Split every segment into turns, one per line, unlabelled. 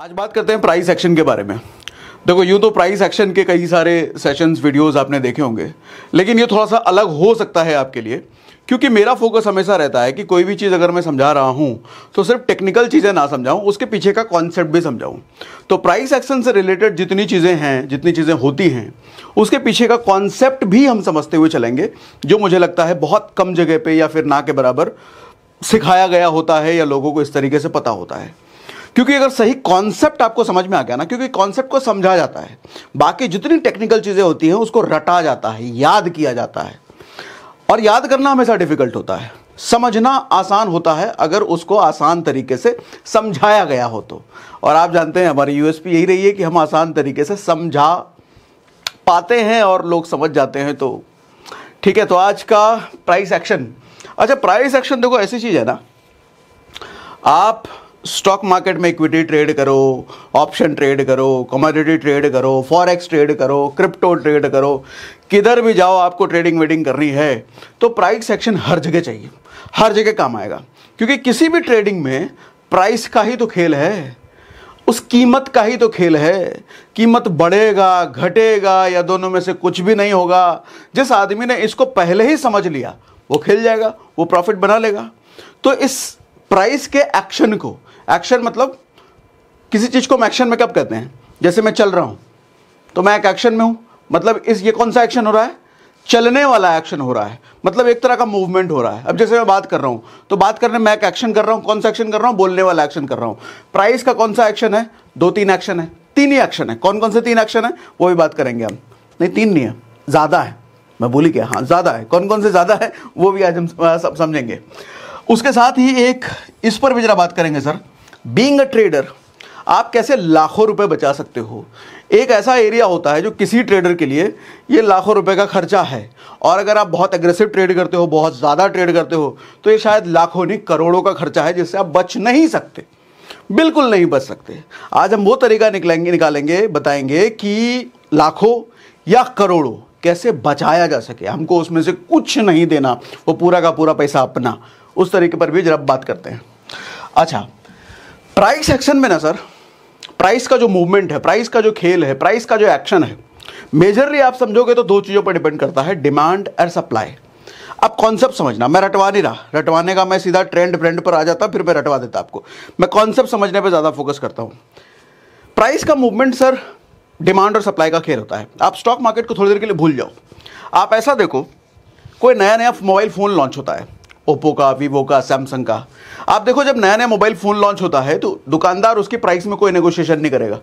आज बात करते हैं प्राइस एक्शन के बारे में देखो यूँ तो प्राइस एक्शन के कई सारे सेशंस वीडियोस आपने देखे होंगे लेकिन ये थोड़ा सा अलग हो सकता है आपके लिए क्योंकि मेरा फोकस हमेशा रहता है कि कोई भी चीज़ अगर मैं समझा रहा हूँ तो सिर्फ टेक्निकल चीज़ें ना समझाऊँ उसके पीछे का कॉन्सेप्ट भी समझाऊँ तो प्राइस एक्शन से रिलेटेड जितनी चीज़ें हैं जितनी चीज़ें होती हैं उसके पीछे का कॉन्सेप्ट भी हम समझते हुए चलेंगे जो मुझे लगता है बहुत कम जगह पर या फिर ना के बराबर सिखाया गया होता है या लोगों को इस तरीके से पता होता है क्योंकि अगर सही कॉन्सेप्ट आपको समझ में आ गया ना क्योंकि कॉन्सेप्ट को समझा जाता है बाकी जितनी टेक्निकल चीज़ें होती हैं उसको रटा जाता है याद किया जाता है और याद करना हमेशा डिफिकल्ट होता है समझना आसान होता है अगर उसको आसान तरीके से समझाया गया हो तो और आप जानते हैं हमारी यूएसपी यही रही है कि हम आसान तरीके से समझा पाते हैं और लोग समझ जाते हैं तो ठीक है तो आज का प्राइस एक्शन अच्छा प्राइस एक्शन देखो ऐसी चीज़ है ना आप स्टॉक मार्केट में इक्विटी ट्रेड करो ऑप्शन ट्रेड करो कमोडिटी ट्रेड करो फॉरेक्स ट्रेड करो क्रिप्टो ट्रेड करो किधर भी जाओ आपको ट्रेडिंग वेडिंग करनी है तो प्राइस एक्शन हर जगह चाहिए हर जगह काम आएगा क्योंकि किसी भी ट्रेडिंग में प्राइस का ही तो खेल है उस कीमत का ही तो खेल है कीमत बढ़ेगा घटेगा या दोनों में से कुछ भी नहीं होगा जिस आदमी ने इसको पहले ही समझ लिया वो खेल जाएगा वो प्रॉफिट बना लेगा तो इस प्राइस के एक्शन को एक्शन मतलब किसी चीज़ को हम एक्शन में कब कहते हैं जैसे मैं चल रहा हूँ तो मैं एक एक्शन में हूं मतलब इस ये कौन सा एक्शन हो रहा है चलने वाला एक्शन हो रहा है मतलब एक तरह का मूवमेंट हो रहा है अब जैसे मैं बात कर रहा हूँ तो बात करने मैं एक एक्शन कर रहा हूँ कौन सा एक्शन कर रहा हूँ बोलने वाला एक्शन कर रहा हूँ प्राइस का कौन सा एक्शन है दो तीन एक्शन है तीन ही एक्शन है कौन कौन से तीन एक्शन है वो भी बात करेंगे हम नहीं तीन नहीं है ज़्यादा है मैं बोली क्या हाँ ज़्यादा है कौन कौन से ज़्यादा है वो भी आज हम सब समझेंगे उसके साथ ही एक इस पर भी ज़रा बात करेंगे सर बींग अ ट्रेडर आप कैसे लाखों रुपए बचा सकते हो एक ऐसा एरिया होता है जो किसी ट्रेडर के लिए ये लाखों रुपए का खर्चा है और अगर आप बहुत एग्रेसिव ट्रेड करते हो बहुत ज़्यादा ट्रेड करते हो तो ये शायद लाखों नहीं करोड़ों का खर्चा है जिससे आप बच नहीं सकते बिल्कुल नहीं बच सकते आज हम वो तरीका निकलेंगे निकालेंगे बताएंगे कि लाखों या करोड़ों कैसे बचाया जा सके हमको उसमें से कुछ नहीं देना वो पूरा का पूरा पैसा अपना उस तरीके पर भी जरा बात करते हैं अच्छा प्राइस एक्शन में ना सर प्राइस का जो मूवमेंट है प्राइस का जो खेल है प्राइस का जो एक्शन है मेजरली आप समझोगे तो दो चीज़ों पर डिपेंड करता है डिमांड और सप्लाई अब कॉन्सेप्ट समझना मैं रटवा नहीं रहा रटवाने का मैं सीधा ट्रेंड ब्रेंड पर आ जाता फिर मैं रटवा देता आपको मैं कॉन्सेप्ट समझने पर ज़्यादा फोकस करता हूँ प्राइस का मूवमेंट सर डिमांड और सप्लाई का खेल होता है आप स्टॉक मार्केट को थोड़ी देर के लिए भूल जाओ आप ऐसा देखो कोई नया नया मोबाइल फ़ोन लॉन्च होता है ओप्पो का वीवो का सैमसंग का आप देखो जब नया नया मोबाइल फ़ोन लॉन्च होता है तो दुकानदार उसकी प्राइस में कोई नेगोशिएशन नहीं करेगा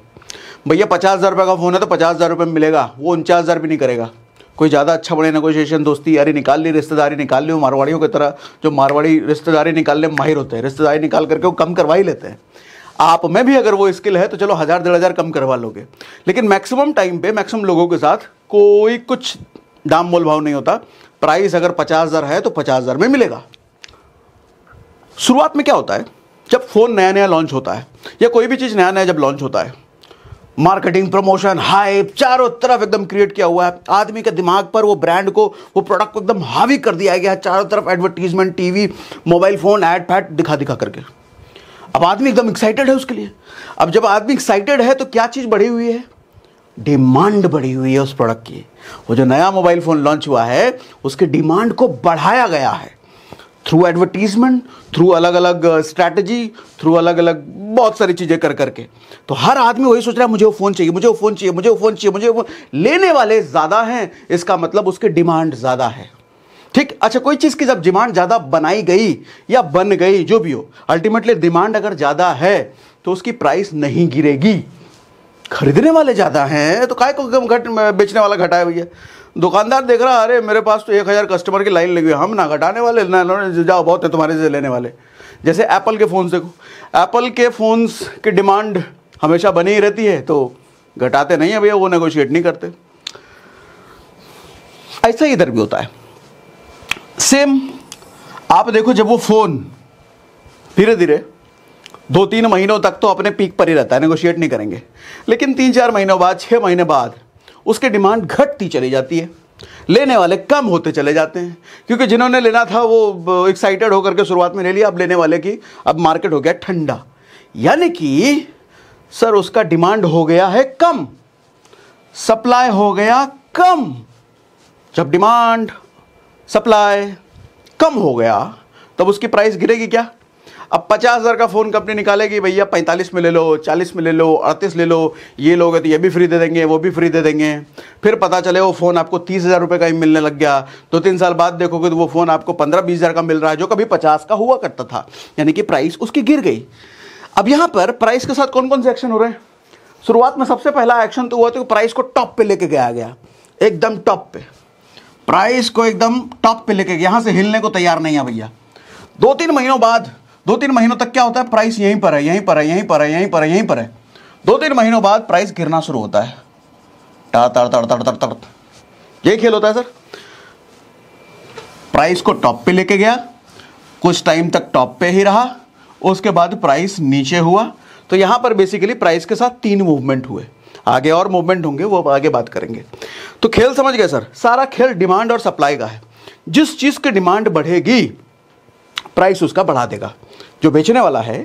भैया पचास हज़ार रुपये का फ़ोन है तो पचास हज़ार रुपये में मिलेगा वो उनचास हज़ार भी नहीं करेगा कोई ज़्यादा अच्छा बड़े नेगोशिएशन दोस्ती यारी निकाल ली रिश्तेदारी निकाल ली मारवाड़ियों की तरह जो मारवाड़ी रिश्तेदारी निकालने में माहिर होते हैं रिश्तेदारी निकाल करके वो कम करवा ही लेते हैं आप में भी अगर वो स्किल है तो चलो हज़ार डेढ़ हज़ार कम करवा लोगे लेकिन मैक्सिमम टाइम पे मैक्सिमम लोगों के साथ कोई कुछ दाम मोल भाव नहीं होता प्राइस अगर पचास हज़ार है तो पचास हज़ार में मिलेगा शुरुआत में क्या होता है जब फ़ोन नया नया लॉन्च होता है या कोई भी चीज़ नया नया जब लॉन्च होता है मार्केटिंग प्रमोशन हाइप चारों तरफ एकदम क्रिएट किया हुआ है आदमी के दिमाग पर वो ब्रांड को वो प्रोडक्ट को एकदम हावी कर दिया गया है चारों तरफ advertisement TV mobile phone ad फैट दिखा दिखा करके अब आदमी एकदम एक्साइटेड है उसके लिए अब जब आदमी एक्साइटेड है तो क्या चीज़ बढ़ी हुई है डिमांड बढ़ी हुई है उस प्रोडक्ट की वो जो नया मोबाइल फ़ोन लॉन्च हुआ है उसके डिमांड को बढ़ाया गया है थ्रू एडवर्टीजमेंट थ्रू अलग अलग स्ट्रैटेजी थ्रू अलग अलग बहुत सारी चीज़ें कर करके तो हर आदमी वही सोच रहा है मुझे वो फ़ोन चाहिए मुझे वो फ़ोन चाहिए मुझे वो फ़ोन चाहिए मुझे वो लेने वाले ज़्यादा हैं इसका मतलब उसकी डिमांड ज़्यादा है ठीक अच्छा कोई चीज़ की जब डिमांड ज़्यादा बनाई गई या बन गई जो भी हो अल्टीमेटली डिमांड अगर ज़्यादा है तो उसकी प्राइस नहीं गिरेगी खरीदने वाले ज़्यादा हैं तो काय को घट बेचने वाला घटाया भैया दुकानदार देख रहा अरे मेरे पास तो एक हज़ार कस्टमर की लाइन लगी हुई हम ना घटाने वाले ना इन्होंने जाओ बहुत है तुम्हारे से लेने वाले जैसे एप्पल के फ़ोन देखो एप्पल के फ़ोन्स की डिमांड हमेशा बनी ही रहती है तो घटाते नहीं है भैया वो नेगोशिएट नहीं करते ऐसा ही इधर भी होता है सेम आप देखो जब वो फ़ोन धीरे धीरे दो तीन महीनों तक तो अपने पीक पर ही रहता है नेगोशिएट नहीं करेंगे लेकिन तीन चार महीनों बाद छः महीने बाद उसकी डिमांड घटती चली जाती है लेने वाले कम होते चले जाते हैं क्योंकि जिन्होंने लेना था वो एक्साइटेड होकर के शुरुआत में ले लिया अब लेने वाले की अब मार्केट हो गया ठंडा यानी कि सर उसका डिमांड हो गया है कम सप्लाई हो गया कम जब डिमांड सप्लाई कम हो गया तब उसकी प्राइस गिरेगी क्या अब पचास हज़ार का फ़ोन कंपनी निकालेगी भैया पैंतालीस में ले लो चालीस में ले लो अड़तीस ले लो ये लोगे तो ये भी फ्री दे देंगे वो भी फ्री दे देंगे फिर पता चले वो फ़ोन आपको तीस हज़ार रुपये का ही मिलने लग गया दो तीन साल बाद देखोगे तो वो फ़ोन आपको पंद्रह बीस हज़ार का मिल रहा है जो कभी पचास का हुआ करता था यानी कि प्राइस उसकी गिर गई अब यहाँ पर प्राइस के साथ कौन कौन से एक्शन हो रहे हैं शुरुआत में सबसे पहला एक्शन तो हुआ था कि प्राइस को टॉप पे लेके गया गया एकदम टॉप पे प्राइस को एकदम टॉप पे लेके यहाँ से हिलने को तैयार नहीं है भैया दो तीन महीनों बाद दो तीन महीनों तक क्या होता है प्राइस यहीं पर है यहीं पर है यहीं पर है यहीं पर है यहीं पर है दो तीन महीनों बाद प्राइस गिरना शुरू होता है टा यही खेल होता है सर प्राइस को टॉप पे लेके गया कुछ टाइम तक टॉप पे ही रहा उसके बाद प्राइस नीचे हुआ तो यहां पर बेसिकली प्राइस के साथ तीन मूवमेंट हुए आगे और मूवमेंट होंगे वो आगे बात करेंगे तो खेल समझ गए सर सारा खेल डिमांड और सप्लाई का है जिस चीज़ की डिमांड बढ़ेगी प्राइस उसका बढ़ा देगा जो बेचने वाला है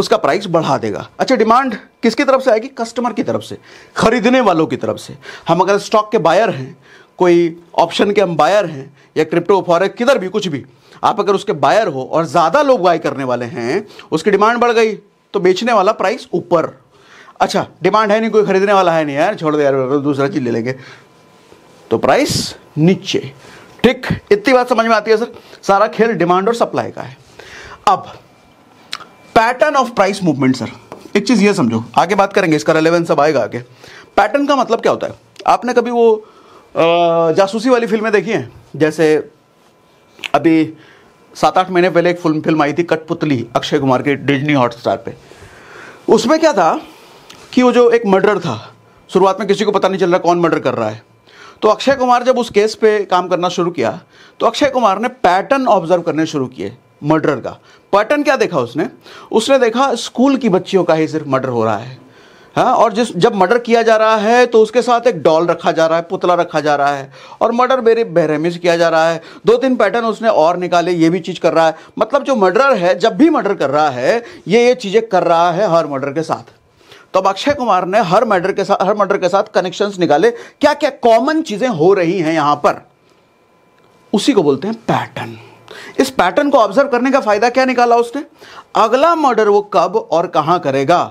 उसका प्राइस बढ़ा देगा अच्छा डिमांड किसकी तरफ से आएगी कस्टमर की तरफ से खरीदने वालों की तरफ से हम अगर स्टॉक के बायर हैं कोई ऑप्शन के हम बायर हैं या क्रिप्टो फॉरेक्स किधर भी कुछ भी आप अगर उसके बायर हो और ज़्यादा लोग बाय करने वाले हैं उसकी डिमांड बढ़ गई तो बेचने वाला प्राइस ऊपर अच्छा डिमांड है नहीं कोई खरीदने वाला है नहीं यार छोड़ दे यार तो दूसरा चीज़ ले लेंगे तो प्राइस नीचे ठीक इतनी बात समझ में आती है सर सारा खेल डिमांड और सप्लाई का है अब pattern of price movement sir एक चीज़ ये समझो आगे बात करेंगे इसका रेलेवेंस सब आएगा आगे पैटर्न का मतलब क्या होता है आपने कभी वो आ, जासूसी वाली फिल्में देखी हैं जैसे अभी सात आठ महीने पहले एक फिल्म फिल्म आई थी कठपुतली अक्षय कुमार के डिजनी हॉटस्टार पे उसमें क्या था कि वो जो एक मर्डर था शुरुआत में किसी को पता नहीं चल रहा कौन मर्डर कर रहा है तो अक्षय कुमार जब उस केस पे काम करना शुरू किया तो अक्षय कुमार ने पैटर्न ऑब्जर्व करने शुरू किए मर्डर का पैटर्न क्या देखा उसने उसने देखा स्कूल की बच्चियों का ही सिर्फ मर्डर हो रहा है हाँ और जिस जब मर्डर किया जा रहा है तो उसके साथ एक डॉल रखा जा रहा है पुतला रखा जा रहा है और मर्डर मेरे बहरहमी से किया जा रहा है दो तीन पैटर्न उसने और निकाले ये भी चीज़ कर रहा है मतलब जो मर्डर है जब भी मर्डर कर रहा है ये ये चीज़ें कर रहा है हर मर्डर के साथ तो अब अक्षय कुमार ने हर मर्डर के साथ हर मर्डर के साथ कनेक्शंस निकाले क्या क्या कॉमन चीज़ें हो रही हैं यहाँ पर उसी को बोलते हैं पैटर्न इस पैटर्न को ऑब्जर्व करने का फायदा क्या निकाला उसने अगला मर्डर वो कब और कहां करेगा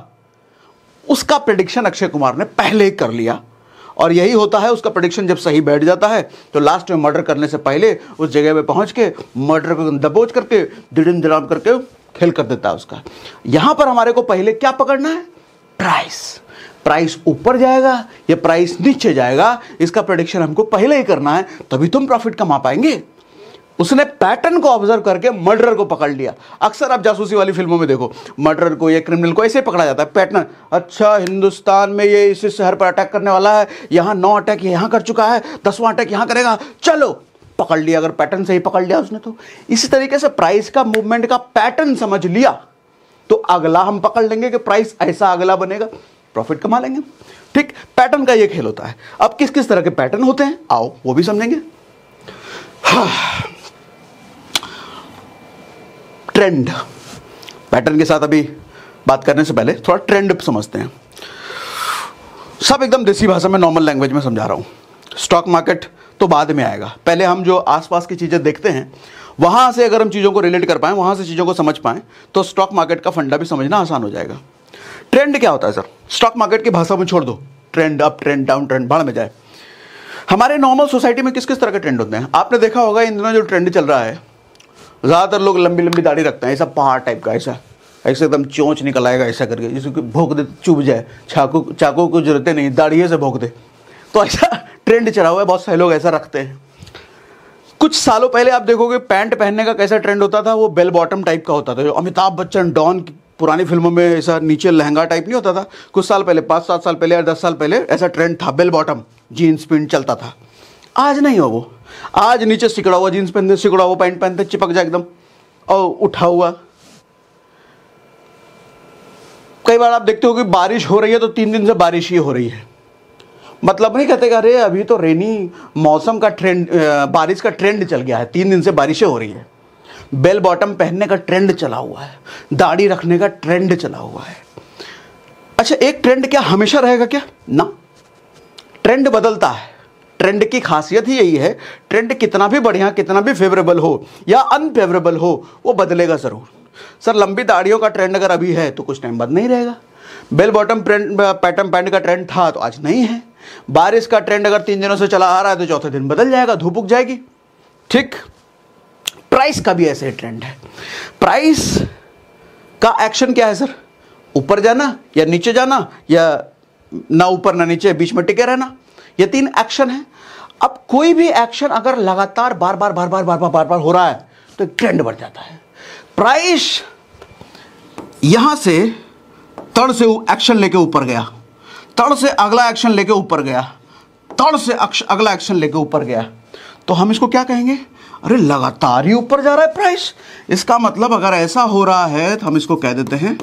उसका प्रडिक्शन अक्षय कुमार ने पहले ही कर लिया और यही होता है उसका प्रडिक्शन जब सही बैठ जाता है तो लास्ट में मर्डर करने से पहले उस जगह पे पहुंच के मर्डर को दबोच करके दिडिन दिराम करके खेल कर देता है उसका यहां पर हमारे को पहले क्या पकड़ना है प्राइस प्राइस ऊपर जाएगा या प्राइस नीचे जाएगा इसका प्रडिक्शन हमको पहले ही करना है तभी तुम तो प्रॉफिट कमा पाएंगे उसने पैटर्न को ऑब्जर्व करके मर्डर को पकड़ लिया अक्सर आप जासूसी वाली फिल्मों में देखो मर्डर को या क्रिमिनल को ऐसे पकड़ा जाता है पैटर्न अच्छा हिंदुस्तान में ये इस शहर पर अटैक करने वाला है यहाँ नौ अटैक यहाँ कर चुका है दसवां अटैक यहाँ करेगा चलो पकड़ लिया अगर पैटर्न से ही पकड़ लिया उसने तो इसी तरीके से प्राइस का मूवमेंट का पैटर्न समझ लिया तो अगला हम पकड़ लेंगे कि प्राइस ऐसा अगला बनेगा प्रॉफिट कमा लेंगे ठीक पैटर्न का ये खेल होता है अब किस किस तरह के पैटर्न होते हैं आओ वो भी समझेंगे हाँ ट्रेंड पैटर्न के साथ अभी बात करने से पहले थोड़ा ट्रेंड समझते हैं सब एकदम देसी भाषा में नॉर्मल लैंग्वेज में समझा रहा हूँ स्टॉक मार्केट तो बाद में आएगा पहले हम जो आसपास की चीज़ें देखते हैं वहाँ से अगर हम चीज़ों को रिलेट कर पाएँ वहाँ से चीज़ों को समझ पाएँ तो स्टॉक मार्केट का फंडा भी समझना आसान हो जाएगा ट्रेंड क्या होता है सर स्टॉक मार्केट की भाषा में छोड़ दो trend up trend down trend बाढ़ में जाए हमारे नॉर्मल सोसाइटी में किस किस तरह के ट्रेंड होते हैं आपने देखा होगा इन दिनों जो ट्रेंड चल रहा है ज़्यादातर लोग लंबी लंबी दाढ़ी रखते हैं ऐसा पहाड़ टाइप का ऐसा ऐसे एकदम चोंच निकल आएगा ऐसा करके जिसको भोंक दे चुभ जाए चाकू चाकू को जरूरत नहीं दाढ़िए से भोंक दे तो ऐसा ट्रेंड चढ़ा हुआ है बहुत सारे लोग ऐसा रखते हैं कुछ सालों पहले आप देखोगे पैंट पहनने का कैसा ट्रेंड होता था वो बेल बॉटम टाइप का होता था जो अमिताभ बच्चन डॉन की पुरानी फिल्मों में ऐसा नीचे लहंगा टाइप नहीं होता था कुछ साल पहले पाँच सात साल पहले या दस साल पहले ऐसा ट्रेंड था बेल बॉटम जीन्स पेंट चलता था आज नहीं हो वो आज नीचे सिकड़ा हुआ जीन्स पहनते सिकड़ा हुआ पैंट पहनते चिपक जाए एकदम और उठा हुआ कई बार आप देखते हो कि बारिश हो रही है तो तीन दिन से बारिश ही हो रही है मतलब नहीं कहते अरे अभी तो रेनी मौसम का ट्रेंड बारिश का ट्रेंड चल गया है तीन दिन से बारिशें हो रही है बेल बॉटम पहनने का ट्रेंड चला हुआ है दाढ़ी रखने का ट्रेंड चला हुआ है अच्छा एक ट्रेंड क्या हमेशा रहेगा क्या ना ट्रेंड बदलता है ट्रेंड की खासियत ही यही है ट्रेंड कितना भी बढ़िया कितना भी फेवरेबल हो या अनफेवरेबल हो वो बदलेगा ज़रूर सर लंबी दाढ़ियों का ट्रेंड अगर अभी है तो कुछ टाइम बाद नहीं रहेगा bell bottom print pattern pant का ट्रेंड था तो आज नहीं है बारिश का ट्रेंड अगर तीन दिनों से चला आ रहा है तो चौथे दिन बदल जाएगा धूप उग जाएगी ठीक प्राइस का भी ऐसे ट्रेंड है प्राइस का एक्शन क्या है सर ऊपर जाना या नीचे जाना या ना ऊपर ना नीचे बीच में टिके रहना ये तीन एक्शन है अब कोई भी एक्शन अगर लगातार बार बार बार बार बार बार बार बार हो रहा है तो एक ट्रेंड बढ़ जाता है प्राइस यहां से तड़ से एक्शन लेके ऊपर गया तड़ से अगला एक्शन लेके ऊपर गया तड़ से अगला एक्शन लेके ऊपर गया तो हम इसको क्या कहेंगे अरे लगातार ही ऊपर जा रहा है प्राइस इसका मतलब अगर ऐसा हो रहा है तो हम इसको कह देते हैं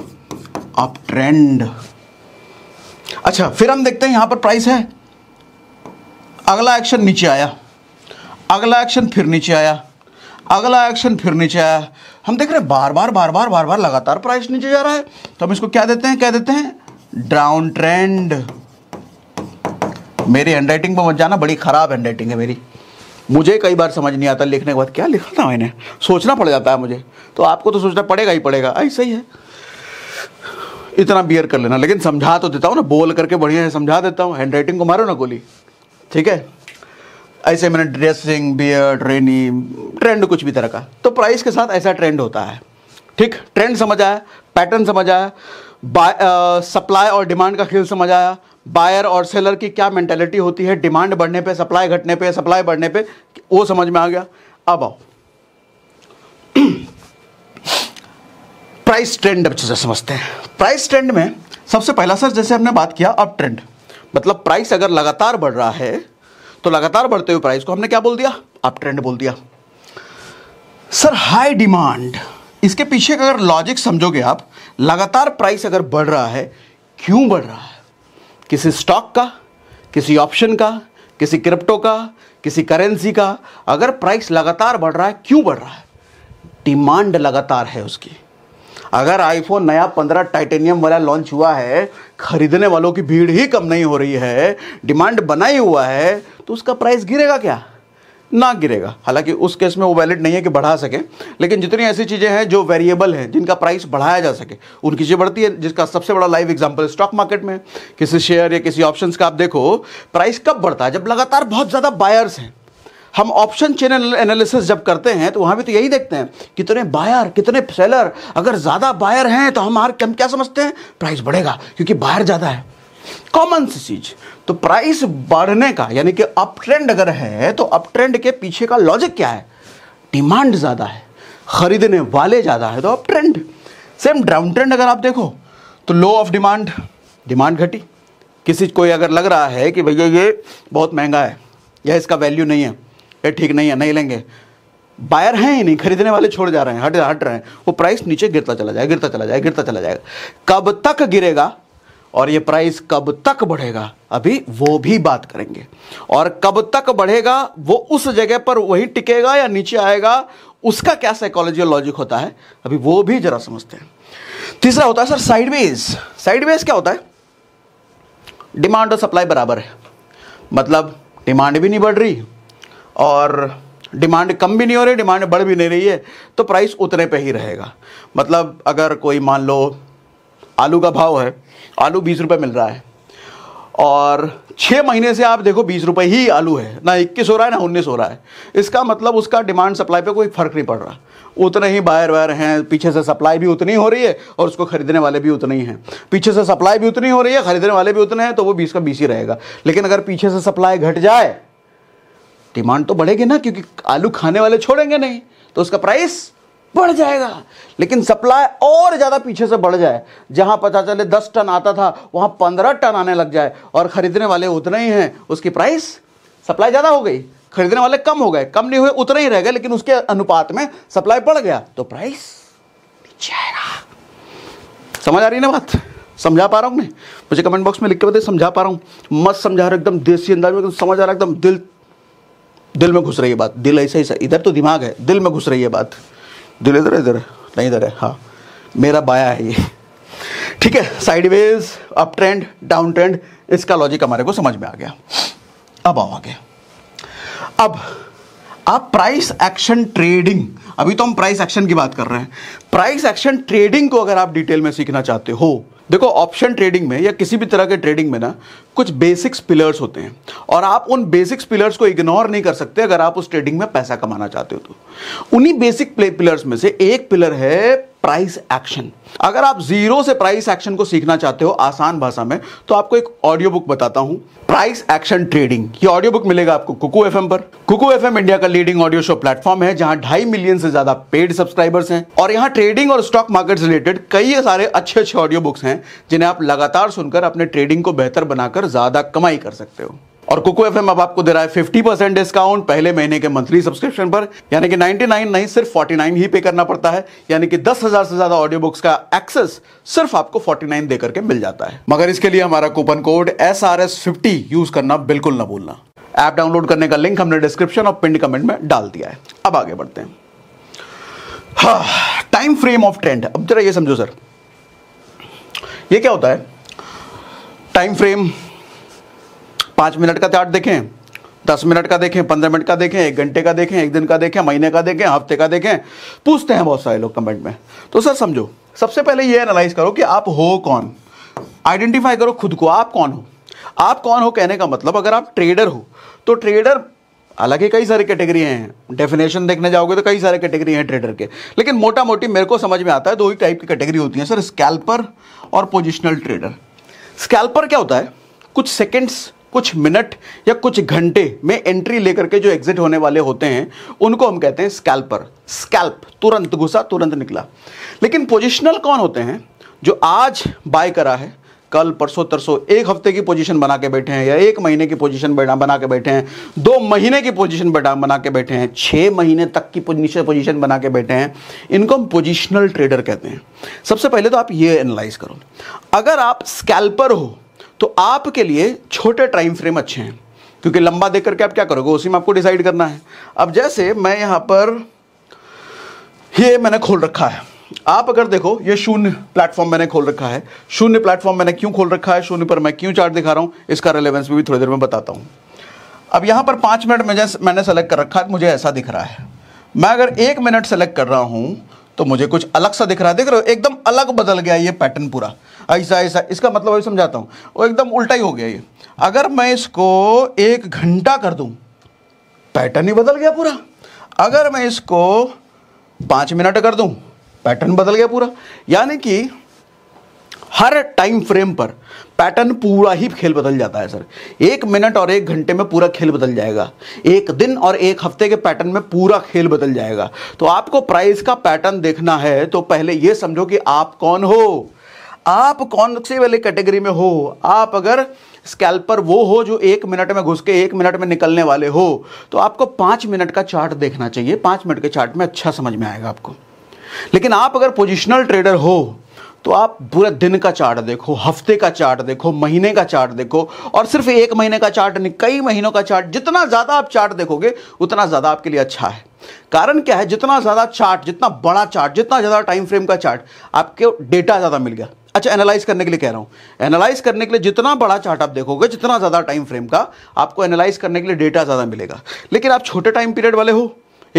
अप ट्रेंड अच्छा फिर हम देखते हैं यहां पर प्राइस है अगला एक्शन नीचे आया अगला एक्शन फिर नीचे आया अगला एक्शन फिर नीचे आया हम देख रहे हैं बार बार बार बार बार बार लगातार प्राइस नीचे जा रहा है तो हम इसको क्या देते हैं क्या देते हैं डाउन ट्रेंड मेरी हैंडराइटिंग पर मत जाना बड़ी ख़राब हैंडराइटिंग है मेरी मुझे कई बार समझ नहीं आता लिखने के बाद क्या लिखा था मैंने सोचना पड़ जाता है मुझे तो आपको तो सोचना पड़ेगा ही पड़ेगा ऐसा ही है इतना बियर कर लेना लेकिन समझा तो देता हूँ ना बोल करके बढ़िया समझा देता हूँ हैंड राइटिंग को मारो ना गोली ठीक है ऐसे मैंने ड्रेसिंग बियर्ड रेनी ट्रेंड कुछ भी तरह का तो प्राइस के साथ ऐसा ट्रेंड होता है ठीक ट्रेंड समझ आया पैटर्न समझ आया सप्लाई और डिमांड का खेल समझ आया बायर और सेलर की क्या मेंटेलिटी होती है डिमांड बढ़ने पे सप्लाई घटने पे सप्लाई बढ़ने पे वो समझ में आ गया अब आओ प्राइस ट्रेंड अब समझते हैं प्राइस ट्रेंड में सबसे पहला सर जैसे हमने बात किया अब ट्रेंड मतलब प्राइस अगर लगातार बढ़ रहा है तो लगातार बढ़ते हुए प्राइस को हमने क्या बोल दिया आप ट्रेंड बोल दिया सर हाई डिमांड इसके पीछे अगर लॉजिक समझोगे आप लगातार प्राइस अगर बढ़ रहा है क्यों बढ़ रहा है किसी स्टॉक का किसी ऑप्शन का किसी क्रिप्टो का किसी करेंसी का अगर प्राइस लगातार बढ़ रहा है क्यों बढ़ रहा है डिमांड लगातार है उसकी अगर आईफोन नया पंद्रह टाइटेनियम वाला लॉन्च हुआ है खरीदने वालों की भीड़ ही कम नहीं हो रही है डिमांड बना ही हुआ है तो उसका प्राइस गिरेगा क्या ना गिरेगा हालांकि उस केस में वो वैलिड नहीं है कि बढ़ा सके लेकिन जितनी ऐसी चीज़ें हैं जो वेरिएबल हैं जिनका प्राइस बढ़ाया जा सके उनकी चीज़ें बढ़ती है जिसका सबसे बड़ा लाइव एग्जांपल स्टॉक मार्केट में किसी शेयर या किसी ऑप्शंस का आप देखो प्राइस कब बढ़ता है जब लगातार बहुत ज़्यादा बायर्स हैं हम ऑप्शन चैनल एनालिसिस जब करते हैं तो वहाँ भी तो यही देखते हैं कितने बायर कितने सेलर अगर ज़्यादा बायर हैं तो हम हम क्या समझते हैं प्राइस बढ़ेगा क्योंकि बायर ज़्यादा है कॉमन सी चीज तो प्राइस बढ़ने का यानी कि अप ट्रेंड अगर है तो अप ट्रेंड के पीछे का लॉजिक क्या है डिमांड ज़्यादा है खरीदने वाले ज़्यादा है तो up trend same down trend अगर आप देखो तो लो ऑफ डिमांड डिमांड घटी किसी कोई अगर लग रहा है कि भैया ये बहुत महंगा है या इसका वैल्यू नहीं है ये ठीक नहीं है नहीं लेंगे बायर हैं ही नहीं खरीदने वाले छोड़ जा रहे हैं हट हट रहे हैं वो प्राइस नीचे गिरता चला जाएगा गिरता चला जाएगा गिरता चला जाएगा कब तक गिरेगा और ये प्राइस कब तक बढ़ेगा अभी वो भी बात करेंगे और कब तक बढ़ेगा वो उस जगह पर वही टिकेगा या नीचे आएगा उसका क्या साइकोलॉजी और लॉजिक होता है अभी वो भी जरा समझते हैं तीसरा होता है सर साइडवेज साइडवेज क्या होता है डिमांड और सप्लाई बराबर है मतलब डिमांड भी नहीं बढ़ रही और डिमांड कम भी नहीं हो रही डिमांड बढ़ भी नहीं रही है तो प्राइस उतने पे ही रहेगा मतलब अगर कोई मान लो आलू का भाव है आलू बीस रुपये मिल रहा है और छः महीने से आप देखो बीस रुपये ही आलू है ना इक्कीस हो रहा है ना उन्नीस हो रहा है इसका मतलब उसका डिमांड सप्लाई पे कोई फ़र्क नहीं पड़ रहा उतने ही बायर वायर हैं पीछे से सप्लाई भी उतनी हो रही है और उसको खरीदने वाले भी उतने ही हैं पीछे से सप्लाई भी उतनी हो रही है खरीदने वाले भी उतने हैं तो वो बीस का बीस ही रहेगा लेकिन अगर पीछे से सप्लाई घट जाए डिमांड तो बढ़ेगी ना क्योंकि आलू खाने वाले छोड़ेंगे नहीं तो उसका प्राइस बढ़ जाएगा लेकिन सप्लाई और ज़्यादा पीछे से बढ़ जाए जहां पता चले दस टन आता था वहां पंद्रह टन आने लग जाए और ख़रीदने वाले उतने ही हैं उसकी प्राइस सप्लाई ज़्यादा हो गई खरीदने वाले कम हो गए कम नहीं हुए उतने ही रह गए लेकिन उसके अनुपात में सप्लाई बढ़ गया तो प्राइस नीचे आएगा समझ आ रही ना बात समझा पा रहा हूं मैं मुझे कमेंट बॉक्स में लिख के बताइए समझा पा रहा हूँ मस्त समझा रहा एकदम देसी अंदाज में समझ आ रहा एकदम दिल दिल में घुस रही है बात दिल ऐसा ऐसा इधर तो दिमाग है दिल में घुस रही है बात दिल इधर इधर नहीं इधर है हाँ मेरा बाया है ये ठीक है sideways up trend down trend इसका लॉजिक हमारे को समझ में आ गया अब आओ आगे अब आप प्राइस एक्शन ट्रेडिंग अभी तो हम प्राइस एक्शन की बात कर रहे हैं प्राइस एक्शन ट्रेडिंग को अगर आप डिटेल में सीखना चाहते हो देखो ऑप्शन ट्रेडिंग में या किसी भी तरह के ट्रेडिंग में ना कुछ बेसिक्स पिलर्स होते हैं और आप उन बेसिक्स पिलर्स को इग्नोर नहीं कर सकते अगर आप उस ट्रेडिंग में पैसा कमाना चाहते हो तो उन्हीं बेसिक पिलर्स में से एक पिलर है प्राइस एक्शन अगर आप जीरो से प्राइस एक्शन को सीखना चाहते हो आसान भाषा में तो आपको एक ऑडियो बुक बताता हूं प्राइस एक्शन ट्रेडिंग ये ऑडियो बुक मिलेगा आपको कुकू एफ पर कुकू एफ इंडिया का लीडिंग ऑडियो शो प्लेटफॉर्म है जहां ढाई मिलियन से ज्यादा पेड सब्सक्राइबर्स हैं और यहां ट्रेडिंग और स्टॉक मार्केट रिलेटेड कई सारे अच्छे अच्छे ऑडियो बुक्स हैं जिन्हें आप लगातार सुनकर अपने ट्रेडिंग को बेहतर बनाकर ज्यादा कमाई कर सकते हो और कुकू एफ अब आपको दे रहा है फिफ्टी परसेंट डिस्काउंट पहले महीने के मंथली सब्सक्रिप्शन पर यानी कि 99 नहीं सिर्फ 49 ही पे करना पड़ता है यानी कि दस हजार से ज्यादा ऑडियो बुक्स का एक्सेस सिर्फ आपको 49 दे करके मिल जाता है मगर इसके लिए हमारा coupon code S R S fifty use करना बिल्कुल ना भूलना ऐप डाउनलोड करने का लिंक हमने डिस्क्रिप्शन और पिंड कमेंट में डाल दिया है अब आगे बढ़ते हैं टाइम फ्रेम ऑफ ट्रेंड अब जरा ये समझो सर ये क्या होता है टाइम फ्रेम पाँच मिनट का चार्ट देखें दस मिनट का देखें पंद्रह मिनट का देखें एक घंटे का देखें एक दिन का देखें महीने का देखें हफ्ते का देखें पूछते हैं बहुत सारे लोग कमेंट में तो सर समझो सबसे पहले ये एनालाइज करो कि आप हो कौन आइडेंटिफाई करो खुद को आप कौन हो आप कौन हो कहने का मतलब अगर आप ट्रेडर हो तो ट्रेडर हालांकि कई सारी कैटेगरी हैं डेफिनेशन देखने जाओगे तो कई सारे कैटेगरी हैं ट्रेडर के लेकिन मोटा मोटी मेरे को समझ में आता है दो ही टाइप की कैटेगरी होती हैं सर स्कैल्पर और पोजिशनल ट्रेडर स्कैल्पर क्या होता है कुछ सेकेंड्स कुछ मिनट या कुछ घंटे में एंट्री लेकर के जो एग्जिट होने वाले होते हैं उनको हम कहते हैं स्कैल्पर स्कैल्प तुरंत घुसा तुरंत निकला लेकिन पोजिशनल कौन होते हैं जो आज बाय करा है कल परसों तरसों एक हफ्ते की पोजीशन बना के बैठे हैं या एक महीने की पोजीशन बना के बैठे हैं दो महीने की पोजीशन बना के बैठे हैं छः महीने तक की पोजीशन बना के बैठे हैं इनको हम पोजिशनल ट्रेडर कहते हैं सबसे पहले तो आप ये एनालाइज करो अगर आप स्कैल्पर हो तो आपके लिए छोटे टाइम फ्रेम अच्छे हैं क्योंकि लंबा देख करके आप क्या करोगे उसी में आपको डिसाइड करना है अब जैसे मैं यहां पर ये मैंने खोल रखा है आप अगर देखो ये शून्य प्लेटफॉर्म मैंने खोल रखा है शून्य प्लेटफॉर्म मैंने क्यों खोल रखा है शून्य पर मैं क्यों चार्ट दिखा रहा हूं इसका रिलेवेंस भी, थोड़ी देर में बताता हूं अब यहां पर पांच मिनट में जैसे मैंने सेलेक्ट कर रखा है मुझे ऐसा दिख रहा है मैं अगर एक मिनट सेलेक्ट कर रहा हूं तो मुझे कुछ अलग सा दिख रहा है देख रहे हो एकदम अलग बदल गया ये पैटर्न पूरा ऐसा ऐसा इसका मतलब अभी समझाता हूँ वो एकदम उल्टा ही हो गया ये अगर मैं इसको एक घंटा कर दूँ पैटर्न ही बदल गया पूरा अगर मैं इसको पाँच मिनट कर दूँ पैटर्न बदल गया पूरा यानी कि हर टाइम फ्रेम पर पैटर्न पूरा ही खेल बदल जाता है सर एक मिनट और एक घंटे में पूरा खेल बदल जाएगा एक दिन और एक हफ्ते के पैटर्न में पूरा खेल बदल जाएगा तो आपको प्राइस का पैटर्न देखना है तो पहले यह समझो कि आप कौन हो आप कौन से वाले कैटेगरी में हो आप अगर स्कैल्पर वो हो जो एक मिनट में घुस के एक मिनट में निकलने वाले हो तो आपको पांच मिनट का चार्ट देखना चाहिए पांच मिनट के चार्ट में अच्छा समझ में आएगा आपको लेकिन आप अगर पोजिशनल ट्रेडर हो तो आप पूरा दिन का चार्ट देखो हफ्ते का चार्ट देखो महीने का चार्ट देखो और सिर्फ एक महीने का चार्ट नहीं कई महीनों का चार्ट जितना ज़्यादा आप चार्ट देखोगे उतना ज़्यादा आपके लिए अच्छा है कारण क्या है जितना ज़्यादा चार्ट जितना बड़ा चार्ट जितना ज़्यादा टाइम फ्रेम का चार्ट आपके डेटा ज़्यादा मिल गया अच्छा एनालाइज करने के लिए कह रहा हूँ एनालाइज करने के लिए जितना बड़ा चार्ट आप देखोगे जितना ज़्यादा टाइम फ्रेम का आपको एनालाइज करने के लिए डेटा ज़्यादा मिलेगा लेकिन आप छोटे टाइम पीरियड वाले हो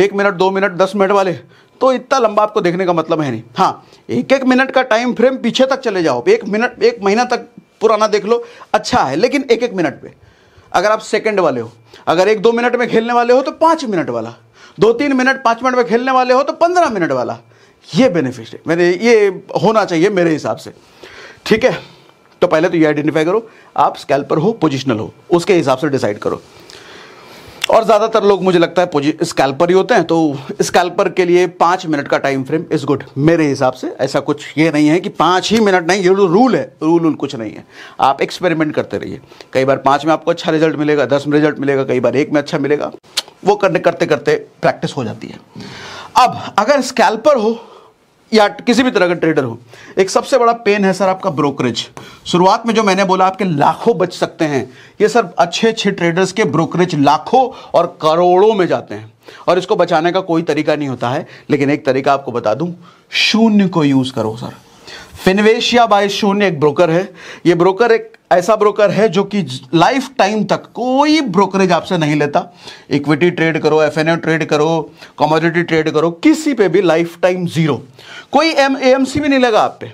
एक मिनट दो मिनट दस मिनट वाले तो इतना लंबा आपको देखने का मतलब है नहीं हाँ एक एक मिनट का टाइम फ्रेम पीछे तक चले जाओ एक मिनट एक महीना तक पुराना देख लो अच्छा है लेकिन एक एक मिनट पे अगर आप सेकंड वाले हो अगर एक दो मिनट में खेलने वाले हो तो पाँच मिनट वाला दो तीन मिनट पाँच मिनट में खेलने वाले हो तो पंद्रह मिनट वाला ये बेनिफिट है मैंने ये होना चाहिए मेरे हिसाब से ठीक है तो पहले तो ये आइडेंटिफाई करो आप स्कैल्पर हो पोजिशनल हो उसके हिसाब से डिसाइड करो और ज़्यादातर लोग मुझे लगता है स्कैल्पर ही होते हैं तो स्कैल्पर के लिए पाँच मिनट का टाइम फ्रेम इज़ गुड मेरे हिसाब से ऐसा कुछ ये नहीं है कि पाँच ही मिनट नहीं ये रूल है रूल उल कुछ नहीं है आप एक्सपेरिमेंट करते रहिए कई बार पाँच में आपको अच्छा रिजल्ट मिलेगा दस में रिजल्ट मिलेगा कई बार एक में अच्छा मिलेगा वो करने करते करते प्रैक्टिस हो जाती है अब अगर स्कैल्पर हो या किसी भी तरह का ट्रेडर हो एक सबसे बड़ा पेन है सर आपका ब्रोकरेज शुरुआत में जो मैंने बोला आपके लाखों बच सकते हैं ये सर अच्छे अच्छे ट्रेडर्स के ब्रोकरेज लाखों और करोड़ों में जाते हैं और इसको बचाने का कोई तरीका नहीं होता है लेकिन एक तरीका आपको बता दूं शून्य को यूज़ करो सर फिनवेशिया बाय शून्य एक ब्रोकर है ये ब्रोकर एक ऐसा ब्रोकर है जो कि लाइफ टाइम तक कोई ब्रोकरेज आपसे नहीं लेता इक्विटी ट्रेड करो एफ ट्रेड करो कॉमोडिटी ट्रेड करो किसी पे भी लाइफ टाइम जीरो कोई एम एम सी भी नहीं लगा आप पे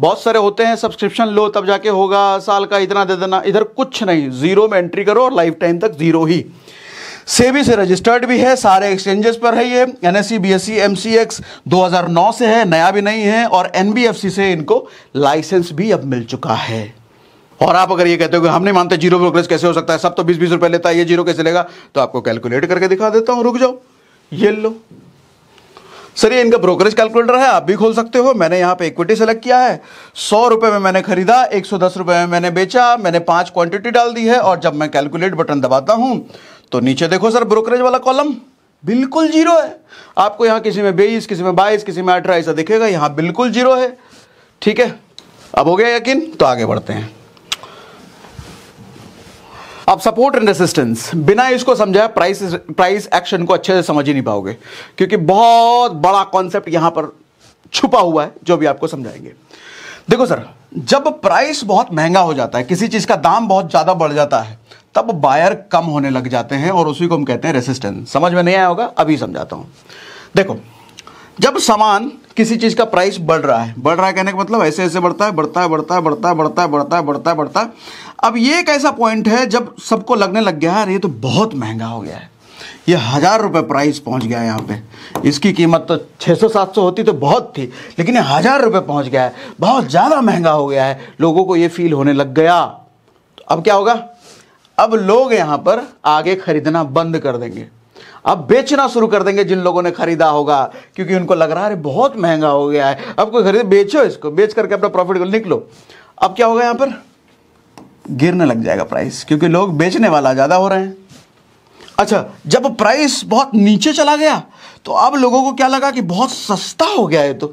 बहुत सारे होते हैं सब्सक्रिप्शन लो तब जाके होगा साल का इतना दे देना इधर कुछ नहीं जीरो में एंट्री करो और लाइफ टाइम तक जीरो ही सेबी से रजिस्टर्ड भी है सारे एक्सचेंजेस पर है ये एन एस सी से है नया भी नहीं है और एन से इनको लाइसेंस भी अब मिल चुका है और आप अगर ये कहते हो कि हम नहीं मानते जीरो ब्रोकरेज कैसे हो सकता है सब तो बीस बीस रुपए लेता है ये जीरो कैसे लेगा तो आपको कैलकुलेट करके दिखा देता हूं रुक जाओ ये लो सर ये इनका ब्रोकरेज कैलकुलेटर है आप भी खोल सकते हो मैंने यहां पे इक्विटी सेलेक्ट किया है सौ रुपए में मैंने खरीदा एक सौ में मैंने बेचा मैंने पांच क्वांटिटी डाल दी है और जब मैं कैलकुलेट बटन दबाता हूं तो नीचे देखो सर ब्रोकरेज वाला कॉलम बिल्कुल जीरो है आपको यहां किसी में बेईस किसी में बाईस किसी में अठारह ऐसा दिखेगा यहां बिल्कुल जीरो है ठीक है अब हो गया यकीन तो आगे बढ़ते हैं अब सपोर्ट एंड रेसिस्टेंस बिना इसको समझाए प्राइस प्राइस एक्शन को अच्छे से समझ ही नहीं पाओगे क्योंकि बहुत बड़ा कॉन्सेप्ट यहां पर छुपा हुआ है जो भी आपको समझाएंगे देखो सर जब प्राइस बहुत महंगा हो जाता है किसी चीज़ का दाम बहुत ज़्यादा बढ़ जाता है तब बायर कम होने लग जाते हैं और उसी को हम कहते हैं रेसिस्टेंस समझ में नहीं आया होगा अभी समझाता हूँ देखो जब सामान किसी चीज़ का प्राइस बढ़ रहा है बढ़ रहा है कहने का मतलब ऐसे ऐसे बढ़ता है बढ़ता है बढ़ता है बढ़ता है बढ़ता है बढ़ता है बढ़ता है बढ़ता है अब ये एक ऐसा पॉइंट है जब सबको लगने लग गया है ये तो बहुत महंगा हो गया है ये हज़ार रुपये प्राइस पहुंच गया है यहाँ पे इसकी कीमत तो 600-700 होती तो बहुत थी लेकिन ये हज़ार रुपये पहुंच गया है बहुत ज़्यादा महंगा हो गया है लोगों को ये फील होने लग गया तो अब क्या होगा अब लोग यहां पर आगे खरीदना बंद कर देंगे अब बेचना शुरू कर देंगे जिन लोगों ने खरीदा होगा क्योंकि उनको लग रहा है बहुत महंगा हो गया है अब कोई खरीदे बेचो इसको बेच करके अपना प्रॉफिट को निकलो अब क्या होगा यहां पर गिरने लग जाएगा प्राइस क्योंकि लोग बेचने वाला ज़्यादा हो रहे हैं अच्छा जब प्राइस बहुत नीचे चला गया तो अब लोगों को क्या लगा कि बहुत सस्ता हो गया है तो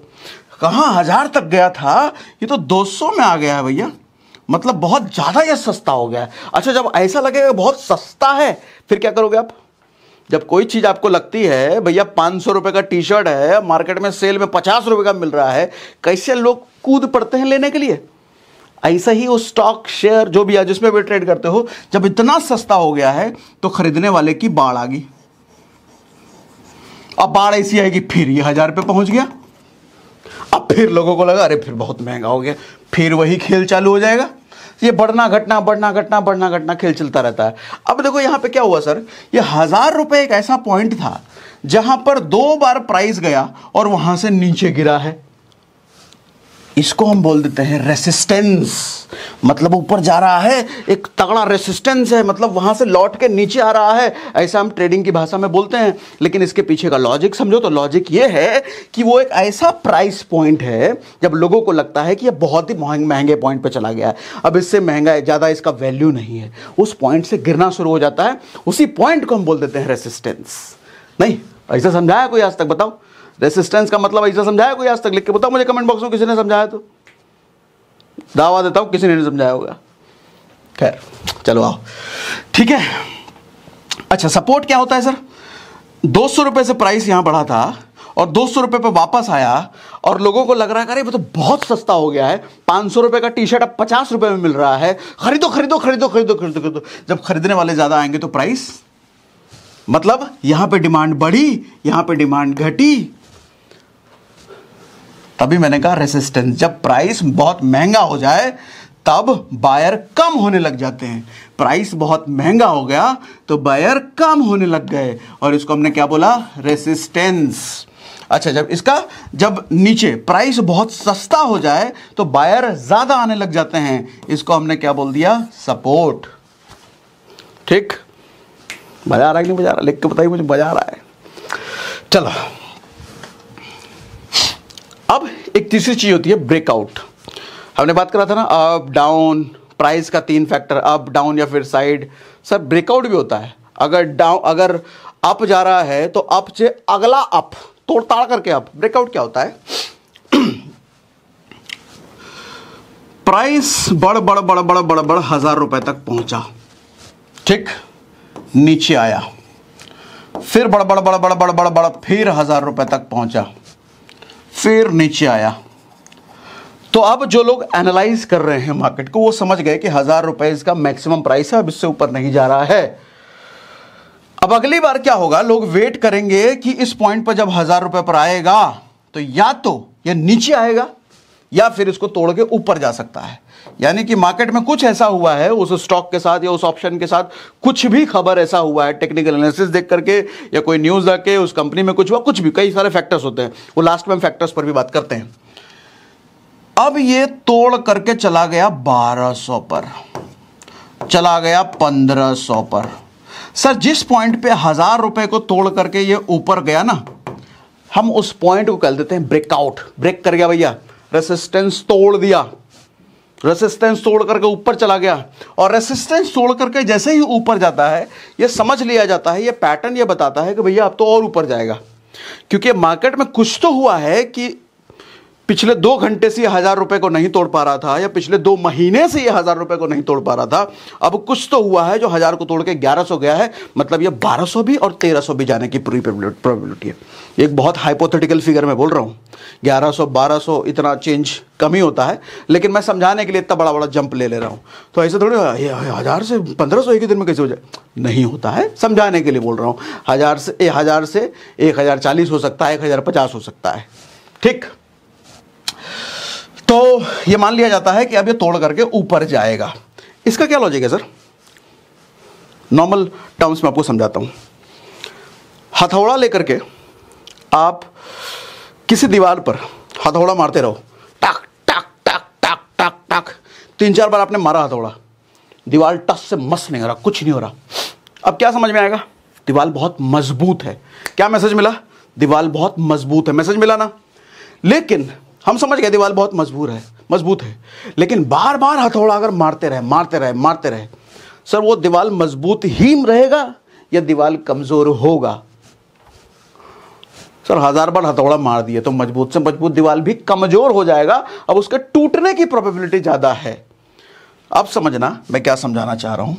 कहां हज़ार तक गया था ये तो 200 में आ गया है भैया मतलब बहुत ज़्यादा यह सस्ता हो गया है अच्छा जब ऐसा लगेगा बहुत सस्ता है फिर क्या करोगे आप जब कोई चीज़ आपको लगती है भैया पांच सौ रुपए का टी शर्ट है मार्केट में सेल में पचास रुपए का मिल रहा है कैसे लोग कूद पड़ते हैं लेने के लिए ऐसा ही वो स्टॉक शेयर जो भी है जिसमें भी ट्रेड करते हो जब इतना सस्ता हो गया है तो खरीदने वाले की बाढ़ आ गई अब बाढ़ ऐसी आएगी फिर ये हज़ार रुपये पहुंच गया अब फिर लोगों को लगा अरे फिर बहुत महंगा हो गया फिर वही खेल चालू हो जाएगा ये बढ़ना घटना बढ़ना घटना बढ़ना घटना खेल चलता रहता है अब देखो यहाँ पे क्या हुआ सर ये हज़ार रुपये एक ऐसा पॉइंट था जहाँ पर दो बार प्राइस गया और वहाँ से नीचे गिरा है इसको हम बोल देते हैं रेसिस्टेंस मतलब ऊपर जा रहा है एक तगड़ा रेसिस्टेंस है मतलब वहां से लौट के नीचे आ रहा है ऐसा हम ट्रेडिंग की भाषा में बोलते हैं लेकिन इसके पीछे का लॉजिक समझो तो लॉजिक ये है कि वो एक ऐसा प्राइस पॉइंट है जब लोगों को लगता है कि यह बहुत ही महंगे पॉइंट पर चला गया है अब इससे महंगा ज़्यादा इसका वैल्यू नहीं है उस पॉइंट से गिरना शुरू हो जाता है उसी पॉइंट को हम बोल देते हैं रेसिस्टेंस नहीं ऐसा समझाया कोई आज तक बताओ रेसिस्टेंस का मतलब ऐसा समझाया कोई आज तक लिख के बताओ मुझे कमेंट बॉक्स में किसी ने समझाया तो दावा देता हूँ किसी ने नहीं समझाया होगा खैर चलो आओ ठीक है अच्छा सपोर्ट क्या होता है सर दो सौ रुपये से प्राइस यहाँ बढ़ा था और दो सौ रुपये पर वापस आया और लोगों को लग रहा है अरे वो तो बहुत सस्ता हो गया है पाँच सौ रुपये का टी शर्ट अब पचास रुपये में मिल रहा है खरीदो खरीदो खरीदो खरीदो खरीदो खरीदो जब खरीदने वाले ज़्यादा आएंगे तो प्राइस मतलब यहाँ पे डिमांड बढ़ी यहाँ पे डिमांड घटी तभी मैंने कहा रेसिस्टेंस जब प्राइस बहुत महंगा हो जाए तब बायर कम होने लग जाते हैं प्राइस बहुत महंगा हो गया तो बायर कम होने लग गए और इसको हमने क्या बोला रेसिस्टेंस अच्छा जब इसका जब नीचे प्राइस बहुत सस्ता हो जाए तो बायर ज़्यादा आने लग जाते हैं इसको हमने क्या बोल दिया सपोर्ट ठीक मज़ा आ रहा है कि नहीं मज़ा आ रहा लिख के बताइए मुझे मज़ा आ रहा है चलो एक तीसरी चीज़ होती है ब्रेकआउट हमने बात करा था ना अप डाउन प्राइस का तीन फैक्टर अप डाउन या फिर साइड सर ब्रेकआउट भी होता है अगर डाउन अगर अप जा रहा है तो अप से अगला अप तोड़ताड़ करके अप ब्रेकआउट क्या होता है प्राइस बड़ बड़ बड़ बड़ बड़ बड़ हजार रुपए तक पहुंचा ठीक नीचे आया फिर बड़ बड़ बड़ बड़ बड़ बड़ बड़ फिर हजार रुपए तक पहुंचा फिर नीचे आया तो अब जो लोग एनालाइज कर रहे हैं मार्केट को वो समझ गए कि हज़ार रुपए इसका मैक्सिमम प्राइस है अब इससे ऊपर नहीं जा रहा है अब अगली बार क्या होगा लोग वेट करेंगे कि इस पॉइंट पर जब हज़ार रुपए पर आएगा तो या तो ये नीचे आएगा या फिर इसको तोड़ के ऊपर जा सकता है यानी कि मार्केट में कुछ ऐसा हुआ है उस स्टॉक के साथ या उस ऑप्शन के साथ कुछ भी खबर ऐसा हुआ है टेक्निकल एनालिसिस देख करके या कोई न्यूज़ आके उस कंपनी में कुछ हुआ कुछ भी कई सारे फैक्टर्स होते हैं वो लास्ट में फैक्टर्स पर भी बात करते हैं अब ये तोड़ करके चला गया 1200 पर चला गया 1500 पर सर जिस पॉइंट पे हजार रुपए को तोड़ करके ये ऊपर गया ना हम उस पॉइंट को कह देते हैं ब्रेकआउट ब्रेक कर गया भैया रेसिस्टेंस तोड़ दिया रेसिस्टेंस तोड़ करके ऊपर चला गया और रेसिस्टेंस तोड़ करके जैसे ही ऊपर जाता है ये समझ लिया जाता है ये पैटर्न ये बताता है कि भैया अब तो और ऊपर जाएगा क्योंकि मार्केट में कुछ तो हुआ है कि पिछले दो घंटे से हजार रुपए को नहीं तोड़ पा रहा था या पिछले दो महीने से यह हजार रुपए को नहीं तोड़ पा रहा था अब कुछ तो हुआ है जो हजार को तोड़ के ग्यारह सौ गया है मतलब यह बारह सौ भी और तेरह सौ भी जाने की पूरी प्रोबेबिलिटी है एक बहुत हाइपोथेटिकल फिगर में बोल रहा हूँ ग्यारह सौ बारह सौ इतना चेंज कम ही होता है लेकिन मैं समझाने के लिए इतना बड़ा बड़ा जंप ले ले रहा हूँ तो ऐसे थोड़ी हज़ार से पंद्रह सौ एक ही दिन में कैसे हो जाए नहीं होता है समझाने के लिए बोल रहा हूँ हज़ार से हज़ार से एक हज़ार चालीस हो सकता है एक हज़ार पचास हो सकता है ठीक तो ये मान लिया जाता है कि अब ये तोड़ करके ऊपर जाएगा इसका क्या लॉजिक है सर नॉर्मल टर्म्स में आपको समझाता हूं हथौड़ा लेकर के आप किसी दीवार पर हथौड़ा मारते रहो टक टक टक टक टक टक तीन चार बार आपने मारा हथौड़ा दीवार टस से मस नहीं हो रहा कुछ नहीं हो रहा अब क्या समझ में आएगा दीवार बहुत मजबूत है क्या मैसेज मिला दीवार बहुत मजबूत है मैसेज मिला ना लेकिन हम समझ गए दीवार बहुत मजबूत है मजबूत है लेकिन बार बार हथौड़ा अगर मारते रहे मारते रहे मारते रहे सर वो दीवार मजबूत ही रहेगा या दीवार कमज़ोर होगा सर हज़ार बार हथौड़ा मार दिया तो मजबूत से मजबूत दीवार भी कमज़ोर हो जाएगा अब उसके टूटने की प्रोबेबिलिटी ज़्यादा है अब समझना मैं क्या समझाना चाह रहा हूं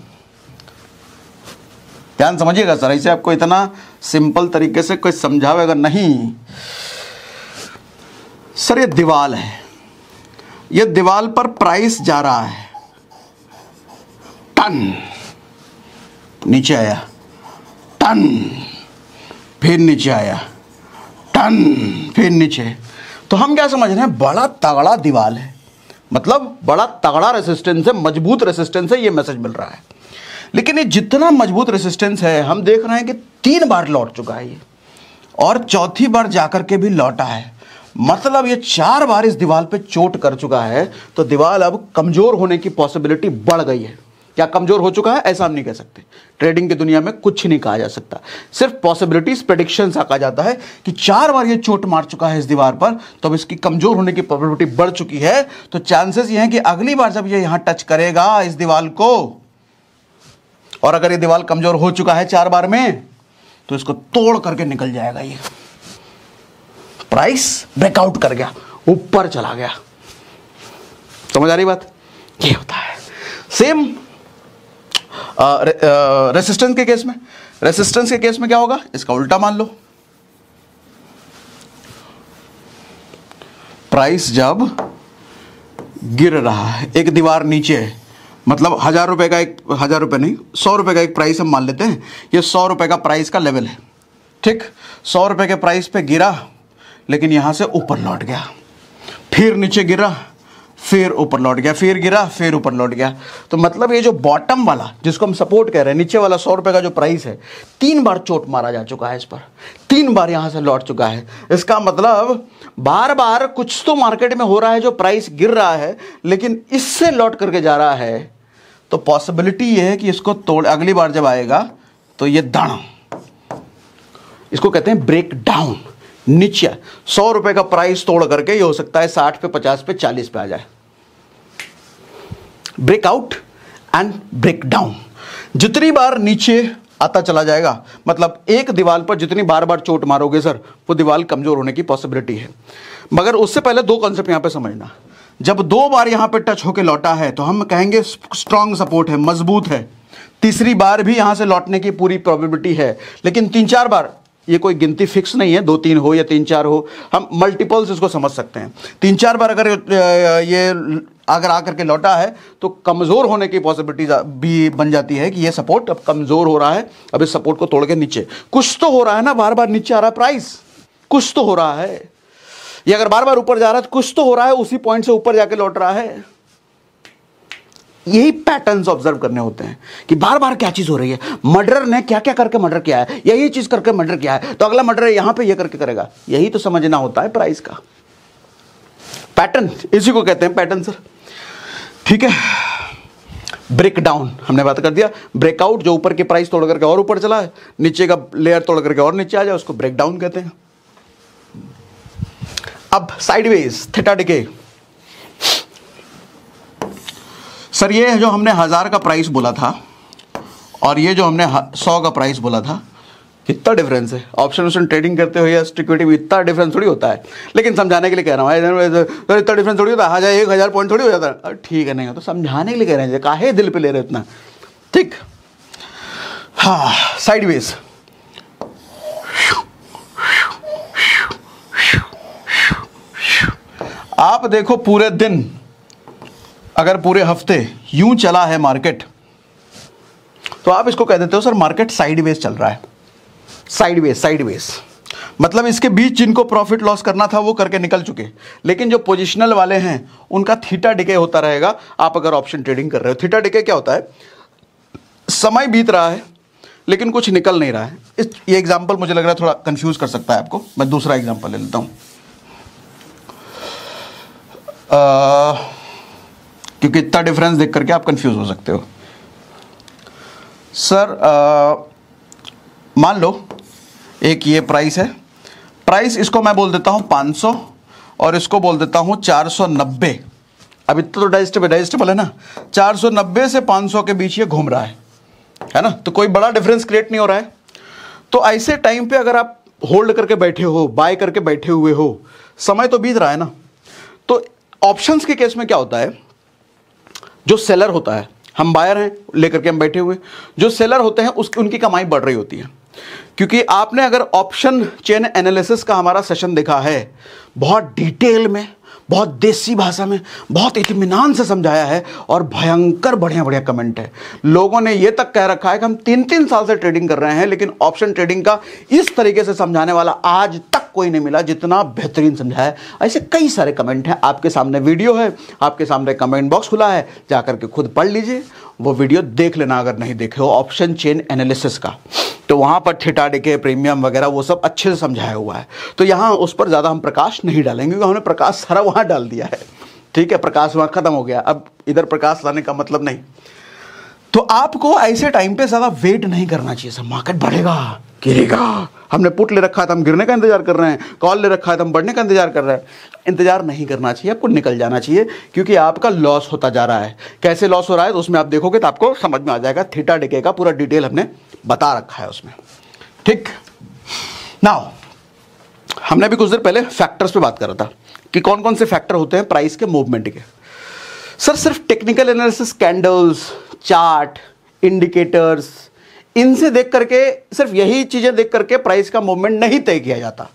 ध्यान समझिएगा सर ऐसे आपको इतना सिंपल तरीके से कोई समझावे अगर नहीं सर ये दीवाल है ये दीवाल पर प्राइस जा रहा है टन नीचे आया टन फिर नीचे आया टन फिर नीचे तो हम क्या समझ रहे हैं बड़ा तगड़ा दीवाल है मतलब बड़ा तगड़ा रेसिस्टेंस है मजबूत रेसिस्टेंस है ये मैसेज मिल रहा है लेकिन ये जितना मजबूत रेसिस्टेंस है हम देख रहे हैं कि तीन बार लौट चुका है ये और चौथी बार जाकर के भी लौटा है मतलब ये चार बार इस दीवार पे चोट कर चुका है तो दीवार अब कमजोर होने की पॉसिबिलिटी बढ़ गई है क्या कमजोर हो चुका है ऐसा हम नहीं कह सकते ट्रेडिंग की दुनिया में कुछ नहीं कहा जा सकता सिर्फ पॉसिबिलिटीज प्रडिक्शन कहा जाता है कि चार बार ये चोट मार चुका है इस दीवार पर तो अब इसकी कमजोर होने की प्रॉबिलिटी बढ़ चुकी है तो चांसेस ये हैं कि अगली बार जब ये यहां टच करेगा इस दीवार को और अगर ये दीवार कमजोर हो चुका है चार बार में तो इसको तोड़ करके निकल जाएगा ये प्राइस ब्रेकआउट कर गया ऊपर चला गया समझ आ रही बात ये होता है सेम रेसिस्टेंस के केस में रेसिस्टेंस के केस में क्या होगा इसका उल्टा मान लो प्राइस जब गिर रहा है एक दीवार नीचे है मतलब हज़ार रुपए का एक हज़ार रुपए नहीं सौ रुपए का एक प्राइस हम मान लेते हैं ये सौ रुपए का प्राइस का लेवल है ठीक सौ रुपए के प्राइस पे गिरा लेकिन यहां से ऊपर लौट गया फिर नीचे गिरा फिर ऊपर लौट गया फिर गिरा फिर ऊपर लौट गया तो मतलब ये जो बॉटम वाला जिसको हम सपोर्ट कह रहे हैं नीचे वाला सौ रुपए का जो प्राइस है तीन बार चोट मारा जा चुका है इस पर तीन बार यहां से लौट चुका है इसका मतलब बार बार कुछ तो मार्केट में हो रहा है जो प्राइस गिर रहा है लेकिन इससे लौट करके जा रहा है तो पॉसिबिलिटी ये है कि इसको तोड़ अगली बार जब आएगा तो ये दण इसको कहते हैं ब्रेक डाउन नीचे सौ रुपए का प्राइस तोड़ करके ये हो सकता है साठ पे पचास पे चालीस पे आ जाए ब्रेकआउट एंड ब्रेकडाउन जितनी बार नीचे आता चला जाएगा मतलब एक दीवार पर जितनी बार बार चोट मारोगे सर वो दीवार कमजोर होने की पॉसिबिलिटी है मगर उससे पहले दो कॉन्सेप्ट यहां पे समझना जब दो बार यहां पे टच होके लौटा है तो हम कहेंगे स्ट्रांग सपोर्ट है मजबूत है तीसरी बार भी यहां से लौटने की पूरी प्रॉबिलिटी है लेकिन तीन चार बार ये कोई गिनती फिक्स नहीं है दो तीन हो या तीन चार हो हम मल्टीपल्स इसको समझ सकते हैं तीन चार बार अगर ये अगर आकर के लौटा है तो कमज़ोर होने की पॉसिबिलिटी भी बन जाती है कि ये सपोर्ट अब कमज़ोर हो रहा है अब इस सपोर्ट को तोड़ के नीचे कुछ तो हो रहा है ना बार बार नीचे आ रहा है प्राइस कुछ तो हो रहा है ये अगर बार बार ऊपर जा रहा है तो कुछ तो हो रहा है उसी पॉइंट से ऊपर जाके लौट रहा है यही पैटर्न्स ऑब्जर्व करने होते हैं कि बार बार क्या चीज़ हो रही है मर्डर ने क्या क्या करके मर्डर किया है यही चीज़ करके मर्डर किया है तो अगला मर्डर यहां पे ये करके करेगा यही तो समझना होता है प्राइस का पैटर्न इसी को कहते हैं पैटर्न सर ठीक है ब्रेकडाउन हमने बात कर दिया ब्रेकआउट जो ऊपर के प्राइस तोड़ करके और ऊपर चला है नीचे का लेयर तोड़ करके और नीचे आ जाए उसको ब्रेकडाउन कहते हैं अब साइडवेज थेटा डिके सर ये जो हमने हज़ार का प्राइस बोला था और ये जो हमने सौ का प्राइस बोला था कितना डिफरेंस है ऑप्शन ऑप्शन ट्रेडिंग करते हो या सिक्योरिटी में इतना डिफरेंस थोड़ी होता है लेकिन समझाने के लिए कह रहा हूँ तो इतना डिफरेंस थोड़ी होता है हजार एक हज़ार पॉइंट थोड़ी हो जाता है ठीक है नहीं तो समझाने के लिए कह रहे हैं काहे दिल पे ले रहे इतना ठीक हाँ साइड वेज आप देखो पूरे दिन अगर पूरे हफ्ते यूं चला है मार्केट तो आप इसको कह देते हो सर मार्केट साइडवेज चल रहा है साइडवेज साइडवेज मतलब इसके बीच जिनको प्रॉफिट लॉस करना था वो करके निकल चुके लेकिन जो पोजिशनल वाले हैं उनका थीटा डिके होता रहेगा आप अगर ऑप्शन ट्रेडिंग कर रहे हो थीटा डिके क्या होता है समय बीत रहा है लेकिन कुछ निकल नहीं रहा है इस ये एग्जाम्पल मुझे लग रहा है थोड़ा कंफ्यूज कर सकता है आपको मैं दूसरा एग्जाम्पल ले लेता आ... क्योंकि इतना डिफरेंस देख करके आप कंफ्यूज हो सकते हो सर मान लो एक ये प्राइस है प्राइस इसको मैं बोल देता हूं 500 और इसको बोल देता हूं 490 अब इतना तो डाइजेस्टेबल डाइजेस्टेबल है ना 490 से 500 के बीच ये घूम रहा है है ना तो कोई बड़ा डिफरेंस क्रिएट नहीं हो रहा है तो ऐसे टाइम पे अगर आप होल्ड करके बैठे हो बाय करके बैठे हुए हो समय तो बीत रहा है ना तो ऑप्शंस के केस में क्या होता है जो सेलर होता है हम बायर हैं लेकर के हम बैठे हुए जो सेलर होते हैं उसकी उनकी कमाई बढ़ रही होती है क्योंकि आपने अगर ऑप्शन चेन एनालिसिस का हमारा सेशन देखा है बहुत डिटेल में बहुत देसी भाषा में बहुत इतमान से समझाया है और भयंकर बढ़िया बढ़िया कमेंट है लोगों ने यह तक कह रखा है कि हम तीन तीन साल से ट्रेडिंग कर रहे हैं लेकिन ऑप्शन ट्रेडिंग का इस तरीके से समझाने वाला आज तक कोई नहीं मिला जितना बेहतरीन समझाया है ऐसे कई सारे कमेंट हैं आपके सामने वीडियो है आपके सामने कमेंट बॉक्स खुला है जाकर के खुद पढ़ लीजिए वो वीडियो देख लेना अगर नहीं देखे हो ऑप्शन चेन एनालिसिस का तो वहाँ पर ठेटा डेके प्रीमियम वगैरह वो सब अच्छे से समझाया हुआ है तो यहाँ उस पर ज़्यादा हम प्रकाश नहीं डालेंगे क्योंकि हमने प्रकाश सारा वहाँ डाल दिया है ठीक है प्रकाश वहाँ ख़त्म हो गया अब इधर प्रकाश लाने का मतलब नहीं तो आपको ऐसे टाइम पे ज़्यादा वेट नहीं करना चाहिए सर मार्केट बढ़ेगा गिरेगा हमने पुट ले रखा है तो हम गिरने का इंतजार कर रहे हैं कॉल ले रखा है तो हम बढ़ने का इंतजार कर रहे हैं इंतज़ार नहीं करना चाहिए आपको निकल जाना चाहिए क्योंकि आपका लॉस होता जा रहा है कैसे लॉस हो रहा है तो उसमें आप देखोगे तो आपको समझ में आ जाएगा थीटा डिके का पूरा डिटेल हमने बता रखा है उसमें ठीक नाउ हमने भी कुछ देर पहले फैक्टर्स पे बात करा था कि कौन कौन से फैक्टर होते हैं प्राइस के मूवमेंट के सर सिर्फ technical analysis candles chart indicators इनसे देख करके सिर्फ यही चीज़ें देख करके प्राइस का मूवमेंट नहीं तय किया जाता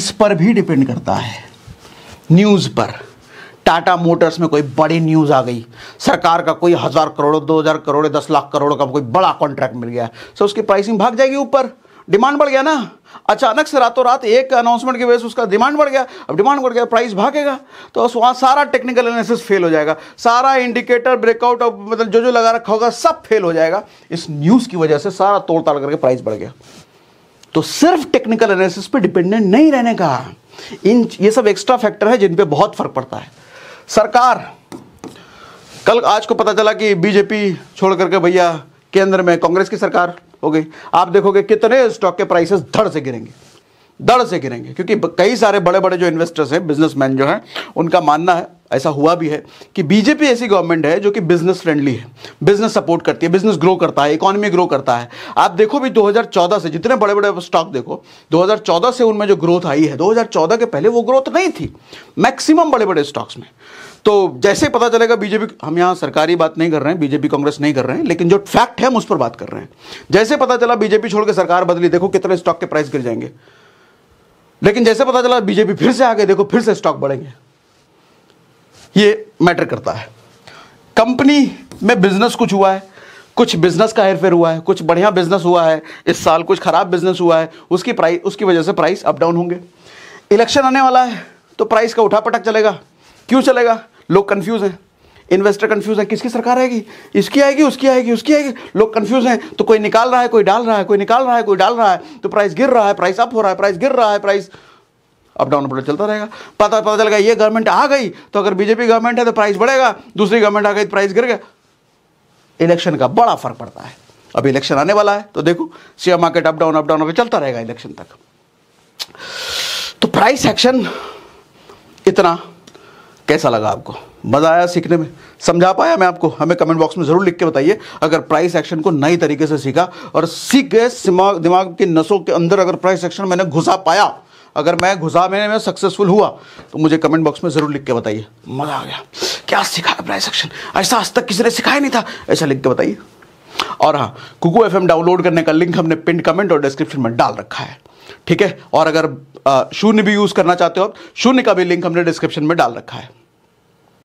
इस पर भी डिपेंड करता है न्यूज़ पर टाटा मोटर्स में कोई बड़ी न्यूज़ आ गई सरकार का कोई हज़ार करोड़ दो हज़ार करोड़ दस लाख करोड़ का कोई बड़ा कॉन्ट्रैक्ट मिल गया सो उसकी प्राइसिंग भाग जाएगी ऊपर डिमांड बढ़ गया ना अचानक से रातों रात एक अनाउंसमेंट की वजह से उसका डिमांड बढ़ गया अब डिमांड बढ़ गया प्राइस भागेगा तो वहाँ सारा टेक्निकल एनालिसिस फेल हो जाएगा सारा इंडिकेटर ब्रेकआउट और मतलब जो जो लगा रखा होगा सब फेल हो जाएगा इस न्यूज़ की वजह से सारा तोड़ताड़ करके प्राइस बढ़ गया तो सिर्फ टेक्निकल एनालिसिस पे डिपेंडेंट नहीं रहने का इन ये सब एक्स्ट्रा फैक्टर है जिन पे बहुत फर्क पड़ता है सरकार कल आज को पता चला कि बीजेपी छोड़ करके भैया केंद्र में कांग्रेस की सरकार हो गई आप देखोगे कितने स्टॉक के प्राइसेस धड़ से गिरेंगे धड़ से गिरेंगे क्योंकि कई सारे बड़े बड़े जो इन्वेस्टर्स हैं बिजनेसमैन जो हैं उनका मानना है ऐसा हुआ भी है कि बीजेपी ऐसी गवर्नमेंट है जो कि बिजनेस फ्रेंडली है बिजनेस सपोर्ट करती है बिजनेस ग्रो करता है इकोनॉमी ग्रो करता है आप देखो भी 2014 से जितने बड़े बड़े स्टॉक देखो 2014 से उनमें जो ग्रोथ आई है 2014 के पहले वो ग्रोथ नहीं थी मैक्सिमम बड़े बड़े स्टॉक्स में तो जैसे पता चलेगा बीजेपी हम यहाँ सरकारी बात नहीं कर रहे हैं बीजेपी कांग्रेस नहीं कर रहे हैं लेकिन जो फैक्ट है हम उस पर बात कर रहे हैं जैसे पता चला बीजेपी छोड़ के सरकार बदली देखो कितने स्टॉक के प्राइस गिर जाएंगे लेकिन जैसे पता चला बीजेपी फिर से आगे देखो फिर से स्टॉक बढ़ेंगे ये मैटर करता है कंपनी में बिजनेस कुछ हुआ है कुछ बिजनेस का हेरफेर हुआ है कुछ बढ़िया बिजनेस हुआ है इस साल कुछ खराब बिजनेस हुआ है उसकी प्राइस उसकी वजह से प्राइस अप डाउन होंगे इलेक्शन आने वाला है तो प्राइस का उठा पटक चलेगा क्यों चलेगा लोग कन्फ्यूज़ हैं इन्वेस्टर कन्फ्यूज है किसकी सरकार आएगी इसकी आएगी उसकी आएगी उसकी आएगी लोग कन्फ्यूज हैं तो कोई निकाल रहा है कोई डाल रहा है कोई निकाल रहा है कोई डाल रहा है तो प्राइस गिर रहा है प्राइस अप हो रहा है प्राइस गिर रहा है प्राइस अप डाउन अपडाउन चलता रहेगा पता पता चल गया ये गवर्नमेंट आ गई तो अगर बीजेपी गवर्नमेंट है तो प्राइस बढ़ेगा दूसरी गवर्नमेंट आ गई तो प्राइस गिर गया इलेक्शन का बड़ा फर्क पड़ता है अब इलेक्शन आने वाला है तो देखो share market up down up down होकर चलता रहेगा इलेक्शन तक तो प्राइस एक्शन इतना कैसा लगा आपको मज़ा आया सीखने में समझा पाया मैं आपको हमें कमेंट बॉक्स में ज़रूर लिख के बताइए अगर प्राइस एक्शन को नई तरीके से सीखा और सीख गए दिमाग की नसों के अंदर अगर प्राइस एक्शन मैंने घुसा पाया अगर मैं घुसाने में सक्सेसफुल हुआ तो मुझे कमेंट बॉक्स में ज़रूर लिख के बताइए मज़ा आ गया क्या सिखाया प्राइस सेक्शन ऐसा आज तक किसी ने सिखाया नहीं था ऐसा लिख के बताइए और हाँ कुकु एफ डाउनलोड करने का लिंक हमने पिन कमेंट और डिस्क्रिप्शन में डाल रखा है ठीक है और अगर शून्य भी यूज़ करना चाहते हो आप शून्य का भी लिंक हमने डिस्क्रिप्शन में डाल रखा है